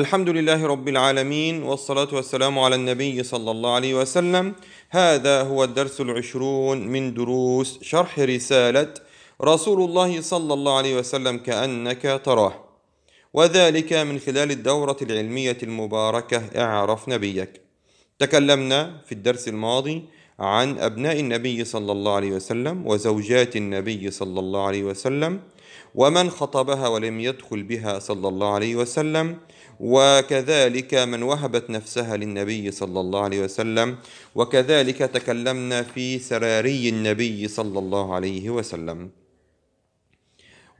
الحمد لله رب العالمين والصلاة والسلام على النبي صلى الله عليه وسلم هذا هو الدرس العشرون من دروس شرح رسالة رسول الله صلى الله عليه وسلم كأنك تراه وذلك من خلال الدورة العلمية المباركة اعرف نبيك تكلمنا في الدرس الماضي عن أبناء النبي صلى الله عليه وسلم وزوجات النبي صلى الله عليه وسلم ومن خطبها ولم يدخل بها صلى الله عليه وسلم وكذلك من وهبت نفسها للنبي صلى الله عليه وسلم وكذلك تكلمنا في سراري النبي صلى الله عليه وسلم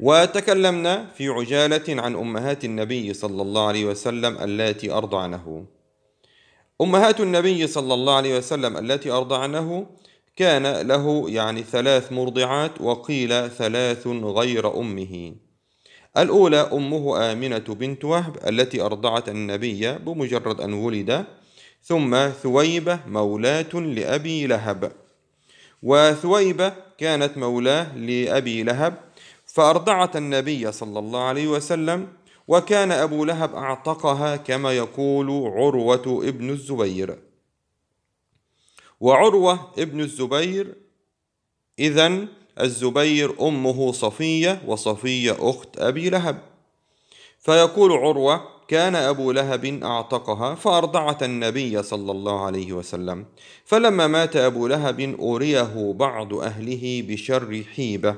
وتكلمنا في عجالة عن أمهات النبي صلى الله عليه وسلم التي أرضعنه أمهات النبي صلى الله عليه وسلم التي أرضعنه كان له يعني ثلاث مرضعات وقيل ثلاث غير أمه الأولى أمه آمنة بنت وهب التي أرضعت النبي بمجرد أن ولد ثم ثويبة مولاة لأبي لهب وثويبة كانت مولاة لأبي لهب فأرضعت النبي صلى الله عليه وسلم وكان أبو لهب أعتقها كما يقول عروة ابن الزبير وعروة ابن الزبير إذا الزبير أمه صفية وصفية أخت أبي لهب فيقول عروة كان أبو لهب أعتقها فأرضعت النبي صلى الله عليه وسلم فلما مات أبو لهب أريه بعض أهله بشر حيبة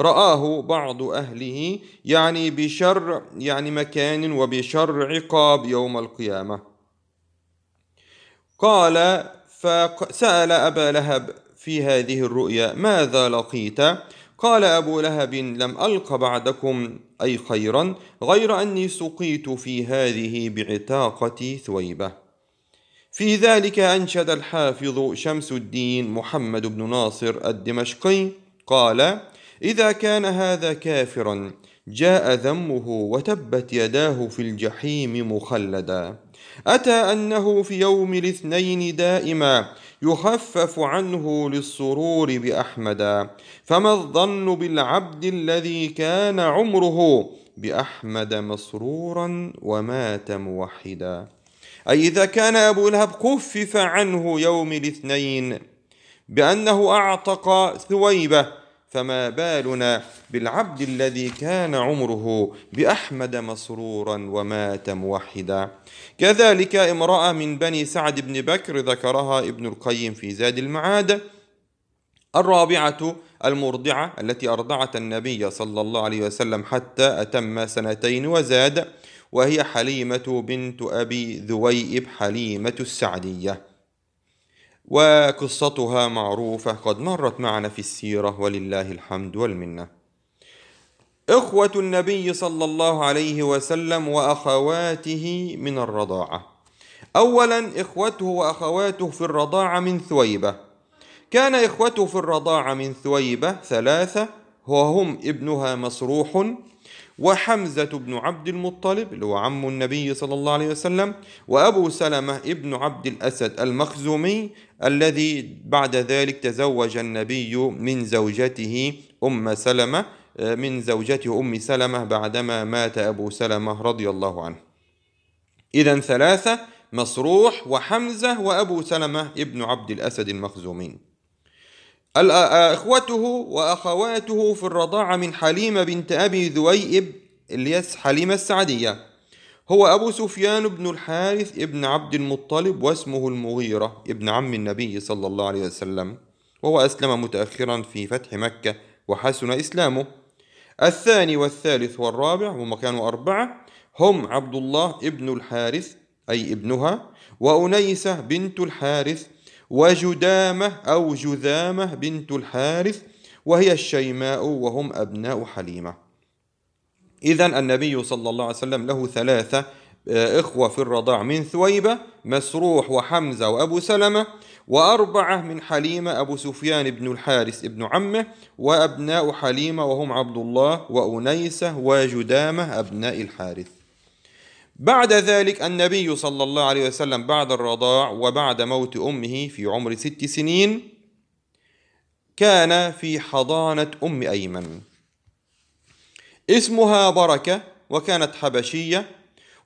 رآه بعض أهله يعني بشر يعني مكان وبشر عقاب يوم القيامة قال فسأل أبا لهب في هذه الرؤيا ماذا لقيت؟ قال أبو لهب لم ألق بعدكم أي خيرا غير أني سقيت في هذه بعتاقة ثويبة في ذلك أنشد الحافظ شمس الدين محمد بن ناصر الدمشقي قال إذا كان هذا كافرا جاء ذمه وتبت يداه في الجحيم مخلدا أتى أنه في يوم الاثنين دائما يخفف عنه للسرور بأحمد فما الظن بالعبد الذي كان عمره بأحمد مسرورا ومات موحدا أي إذا كان أبو لهب كفف عنه يوم الاثنين بأنه أعتق ثويبة فما بالنا بالعبد الذي كان عمره باحمد مسرورا ومات موحدا كذلك امراه من بني سعد بن بكر ذكرها ابن القيم في زاد المعاد الرابعه المرضعه التي ارضعت النبي صلى الله عليه وسلم حتى اتم سنتين وزاد وهي حليمه بنت ابي ذويئب حليمه السعديه وقصتها معروفة قد مرت معنا في السيرة ولله الحمد والمنة. إخوة النبي صلى الله عليه وسلم وأخواته من الرضاعة. أولا إخوته وأخواته في الرضاعة من ثويبة. كان إخوته في الرضاعة من ثويبة ثلاثة وهم ابنها مسروح وحمزة بن عبد المطلب اللي هو عم النبي صلى الله عليه وسلم وأبو سلمة ابن عبد الأسد المخزومي الذي بعد ذلك تزوج النبي من زوجته أم سلمة آه، من زوجته أم سلمة بعدما مات أبو سلمة رضي الله عنه إذا ثلاثة مصروح وحمزة وأبو سلمة ابن عبد الأسد المخزومين إخوته وأخواته في الرضاعة من حليمة بنت أبي ذويئب اللي هي حليمة السعدية هو أبو سفيان بن الحارث ابن عبد المطلب واسمه المغيرة ابن عم النبي صلى الله عليه وسلم وهو أسلم متأخرا في فتح مكة وحسن إسلامه الثاني والثالث والرابع هم كانوا أربعة هم عبد الله ابن الحارث أي ابنها وأنيسة بنت الحارث وجدامة أو جذامة بنت الحارث وهي الشيماء وهم أبناء حليمة إذا النبي صلى الله عليه وسلم له ثلاثة آه، إخوة في الرضاع من ثويبة مسروح وحمزة وأبو سلمة وأربعة من حليمة أبو سفيان بن الحارث ابن عمه وأبناء حليمة وهم عبد الله وأنيسة وجدامة أبناء الحارث بعد ذلك النبي صلى الله عليه وسلم بعد الرضاع وبعد موت أمه في عمر ست سنين كان في حضانة أم أيمن اسمها بركة وكانت حبشية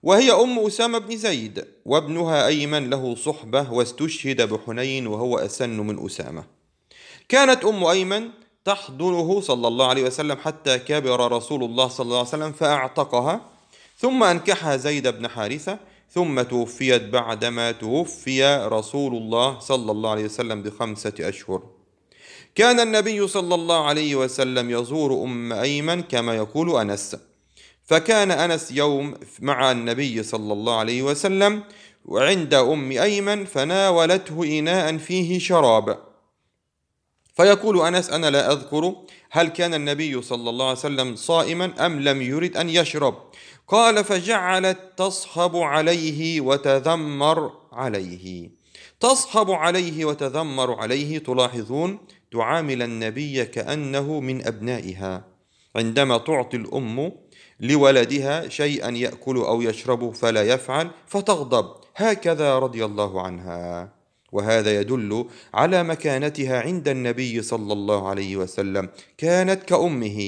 وهي أم أسامة بن زيد وابنها أيمن له صحبة واستشهد بحنين وهو أسن من أسامة كانت أم أيمن تحضنه صلى الله عليه وسلم حتى كبر رسول الله صلى الله عليه وسلم فأعتقها ثم أنكحها زيد بن حارثة ثم توفيت بعدما توفي رسول الله صلى الله عليه وسلم بخمسة أشهر كان النبي صلى الله عليه وسلم يزور أم أيمن كما يقول أنس فكان أنس يوم مع النبي صلى الله عليه وسلم وعند أم أيمن فناولته إناء فيه شراب فيقول أنس أنا لا أذكر هل كان النبي صلى الله عليه وسلم صائما أم لم يرد أن يشرب قال فجعلت تصحب عليه وتذمر عليه تصحب عليه وتذمر عليه تلاحظون تعامل النبي كأنه من أبنائها عندما تعطي الأم لولدها شيئا يأكل أو يشرب فلا يفعل فتغضب هكذا رضي الله عنها وهذا يدل على مكانتها عند النبي صلى الله عليه وسلم كانت كأمه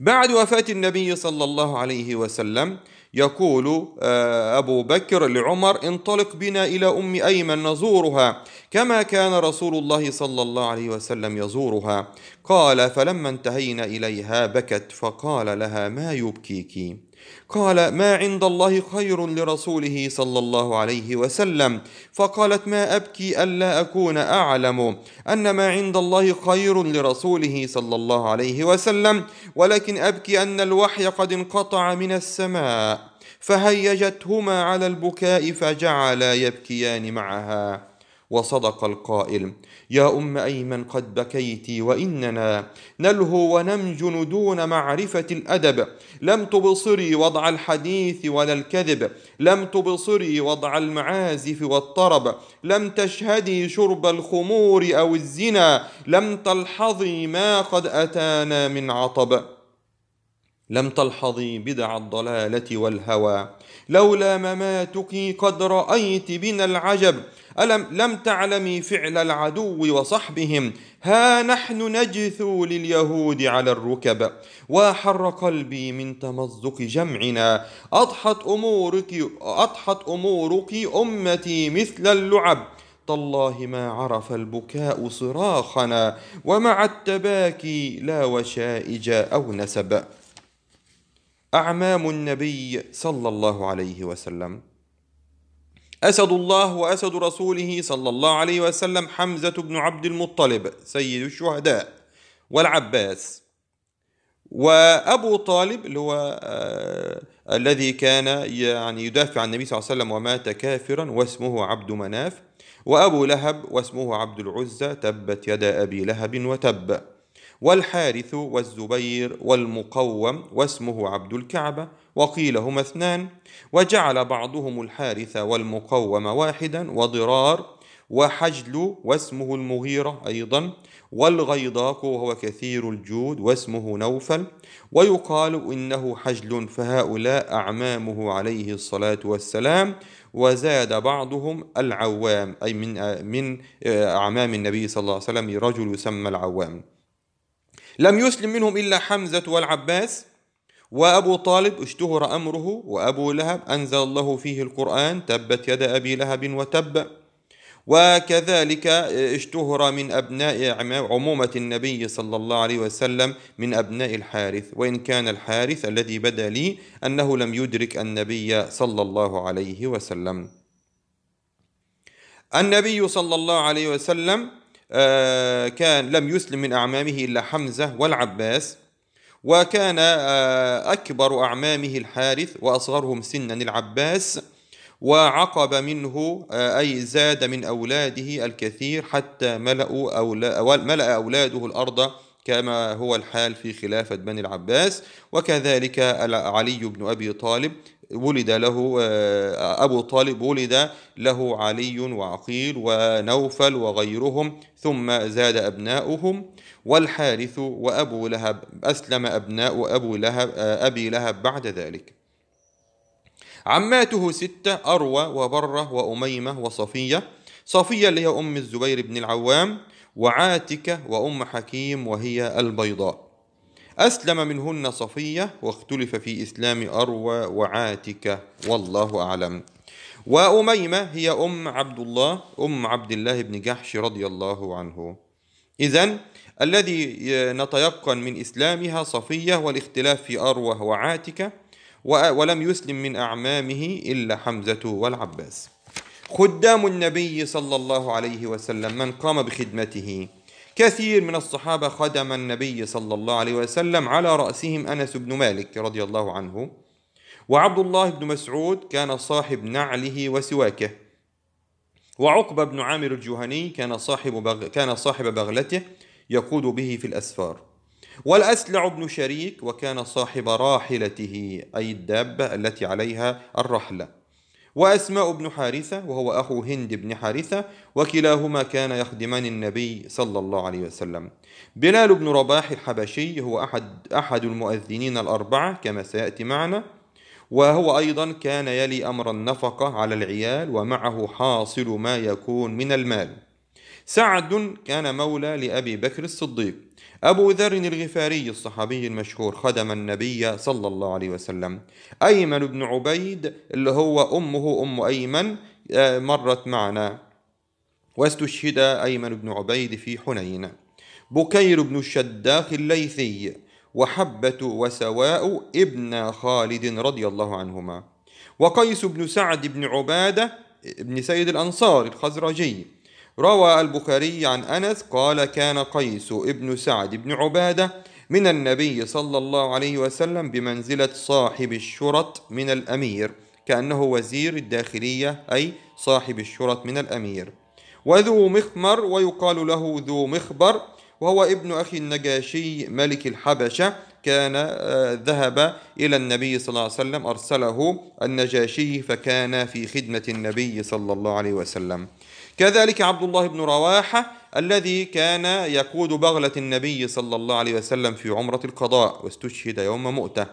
بعد وفاة النبي صلى الله عليه وسلم يقول آه، أبو بكر لعمر انطلق بنا إلى أم أيمن نزورها كما كان رسول الله صلى الله عليه وسلم يزورها قال فلما انتهينا إليها بكت فقال لها ما يبكيك قال ما عند الله خير لرسوله صلى الله عليه وسلم فقالت ما ابكي الا اكون اعلم ان ما عند الله خير لرسوله صلى الله عليه وسلم ولكن ابكي ان الوحي قد انقطع من السماء فهيجتهما على البكاء فجعلا يبكيان معها وصدق القائل يا ام ايمن قد بكيت واننا نلهو ونمجن دون معرفه الادب لم تبصري وضع الحديث ولا الكذب لم تبصري وضع المعازف والطرب لم تشهدي شرب الخمور او الزنا لم تلحظي ما قد اتانا من عطب لم تلحظي بدع الضلاله والهوى لولا مماتك قد رايت بنا العجب ألم لم تعلمي فعل العدو وصحبهم ها نحن نجثو لليهود على الركب وحر قلبي من تمزق جمعنا أضحت أمورك أضحت أمورك أمتي مثل اللعب تالله ما عرف البكاء صراخنا ومع التباكي لا وشائج أو نسب أعمام النبي صلى الله عليه وسلم أسد الله وأسد رسوله صلى الله عليه وسلم حمزة بن عبد المطلب سيد الشهداء والعباس وأبو طالب اللي هو آه الذي كان يعني يدافع عن النبي صلى الله عليه وسلم ومات كافرا واسمه عبد مناف وأبو لهب واسمه عبد العزى تبت يدا أبي لهب وتب والحارث والزبير والمقوم واسمه عبد الكعبة وقيل هما اثنان وجعل بعضهم الحارث والمقوم واحدا وضرار وحجل واسمه المغيرة أيضا والغيضاق وهو كثير الجود واسمه نوفل ويقال إنه حجل فهؤلاء أعمامه عليه الصلاة والسلام وزاد بعضهم العوام أي من آه، من آه، أعمام النبي صلى الله عليه وسلم رجل يسمى العوام لم يسلم منهم إلا حمزة والعباس وأبو طالب اشتهر أمره وأبو لهب أنزل الله فيه القرآن تبت يد أبي لهب وتب وكذلك آه، اشتهر من أبناء عمومة النبي صلى الله عليه وسلم من أبناء الحارث وإن كان الحارث الذي بدا لي أنه لم يدرك النبي صلى الله عليه وسلم النبي صلى الله عليه وسلم آه، كان لم يسلم من أعمامه إلا حمزة والعباس وكان آه، أكبر أعمامه الحارث وأصغرهم سنا العباس وعقب منه آه، أي زاد من أولاده الكثير حتى ملأوا ملأ أولاده الأرض كما هو الحال في خلافة بني العباس وكذلك علي بن أبي طالب ولد له آه، أبو طالب ولد له علي وعقيل ونوفل وغيرهم ثم زاد أبناؤهم والحارث وأبو لهب أسلم أبناء أبو لهب آه، أبي لهب بعد ذلك عماته ستة أروى وبرة وأميمة وصفية صفية اللي هي أم الزبير بن العوام وعاتكة وأم حكيم وهي البيضاء أسلم منهن صفية واختلف في إسلام أروى وعاتكة والله أعلم وأميمة هي أم عبد الله أم عبد الله بن جحش رضي الله عنه إذا الذي نتيقن من إسلامها صفية والاختلاف في أروى وعاتكة ولم يسلم من أعمامه إلا حمزة والعباس خدام النبي صلى الله عليه وسلم من قام بخدمته كثير من الصحابة خدم النبي صلى الله عليه وسلم على رأسهم أنس بن مالك رضي الله عنه وعبد الله بن مسعود كان صاحب نعله وسواكه وعقبة بن عامر الجهني كان صاحب بغ... كان صاحب بغلته يقود به في الأسفار والأسلع بن شريك وكان صاحب راحلته أي الدابة التي عليها الرحلة وأسماء بن حارثة وهو أخو هند بن حارثة وكلاهما كان يخدمان النبي صلى الله عليه وسلم بلال بن رباح الحبشي هو أحد, أحد المؤذنين الأربعة كما سيأتي معنا وهو أيضا كان يلي أمر النفقة على العيال ومعه حاصل ما يكون من المال سعد كان مولى لأبي بكر الصديق أبو ذر الغفاري الصحابي المشهور خدم النبي صلى الله عليه وسلم أيمن بن عبيد اللي هو أمه أم أيمن آه، مرت معنا واستشهد أيمن بن عبيد في حنين بكير بن الشداخ الليثي وحبة وسواء ابن خالد رضي الله عنهما وقيس بن سعد بن عبادة بن سيد الأنصار الخزرجي روى البخاري عن أنس قال كان قيس ابن سعد بن عبادة من النبي صلى الله عليه وسلم بمنزلة صاحب الشرط من الأمير كأنه وزير الداخلية أي صاحب الشرط من الأمير وذو مخمر ويقال له ذو مخبر وهو ابن أخي النجاشي ملك الحبشة كان آه، ذهب إلى النبي صلى الله عليه وسلم أرسله النجاشي فكان في خدمة النبي صلى الله عليه وسلم كذلك عبد الله بن رواحة الذي كان يقود بغلة النبي صلى الله عليه وسلم في عمرة القضاء واستشهد يوم مؤتة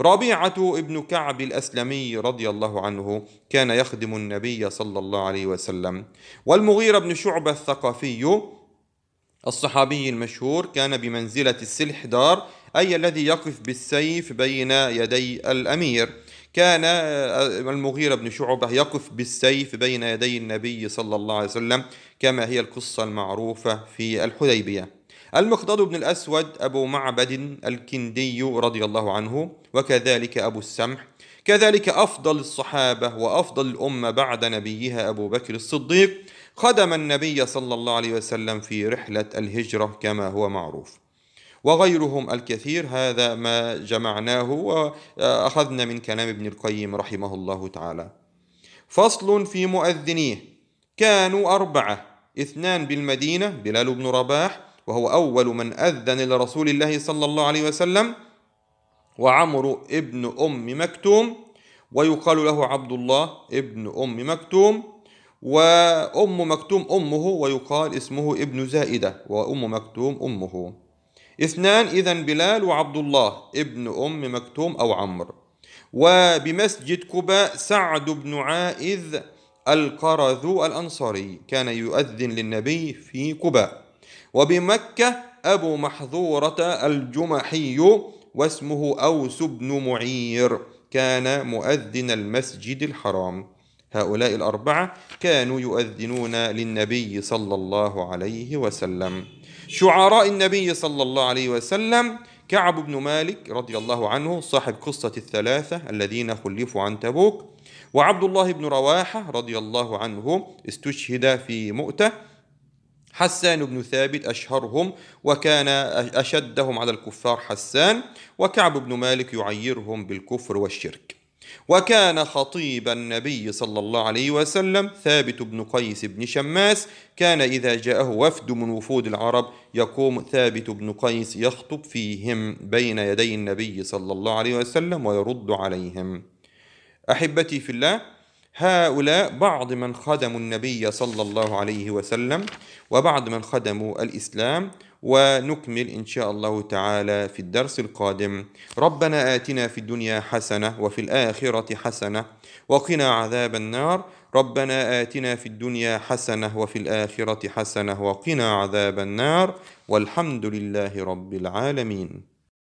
ربيعة ابن كعب الأسلمي رضي الله عنه كان يخدم النبي صلى الله عليه وسلم والمغيرة بن شعبة الثقفي الصحابي المشهور كان بمنزلة السلحدار أي الذي يقف بالسيف بين يدي الأمير كان آه، المغيرة بن شعبة يقف بالسيف بين يدي النبي صلى الله عليه وسلم كما هي القصة المعروفة في الحديبية المقداد بن الأسود أبو معبد الكندي رضي الله عنه وكذلك أبو السمح كذلك أفضل الصحابة وأفضل الأمة بعد نبيها أبو بكر الصديق خدم النبي صلى الله عليه وسلم في رحلة الهجرة كما هو معروف وغيرهم الكثير هذا ما جمعناه واخذنا من كلام ابن القيم رحمه الله تعالى فصل في مؤذنيه كانوا اربعه اثنان بالمدينه بلال بن رباح وهو اول من اذن لرسول الله صلى الله عليه وسلم وعمرو ابن ام مكتوم ويقال له عبد الله ابن ام مكتوم وأم مكتوم أمه ويقال اسمه ابن زائدة وأم مكتوم أمه اثنان إذا بلال وعبد الله ابن أم مكتوم أو عمرو وبمسجد كباء سعد بن عائذ القرذ الأنصاري كان يؤذن للنبي في كباء وبمكة أبو محظورة الجمحي واسمه أوس بن معير كان مؤذن المسجد الحرام هؤلاء الأربعة كانوا يؤذنون للنبي صلى الله عليه وسلم شعراء النبي صلى الله عليه وسلم كعب بن مالك رضي الله عنه صاحب قصة الثلاثة الذين خلفوا عن تبوك وعبد الله بن رواحة رضي الله عنه استشهد في مؤتة حسان بن ثابت أشهرهم وكان أشدهم على الكفار حسان وكعب بن مالك يعيرهم بالكفر والشرك وكان خطيب النبي صلى الله عليه وسلم ثابت بن قيس بن شماس كان إذا جاءه وفد من وفود العرب يقوم ثابت بن قيس يخطب فيهم بين يدي النبي صلى الله عليه وسلم ويرد عليهم أحبتي في الله هؤلاء بعض من خدموا النبي صلى الله عليه وسلم وبعض من خدموا الإسلام ونكمل إن شاء الله تعالى في الدرس القادم ربنا آتنا في الدنيا حسنة وفي الآخرة حسنة وقنا عذاب النار ربنا آتنا في الدنيا حسنة وفي الآخرة حسنة وقنا عذاب النار والحمد لله رب العالمين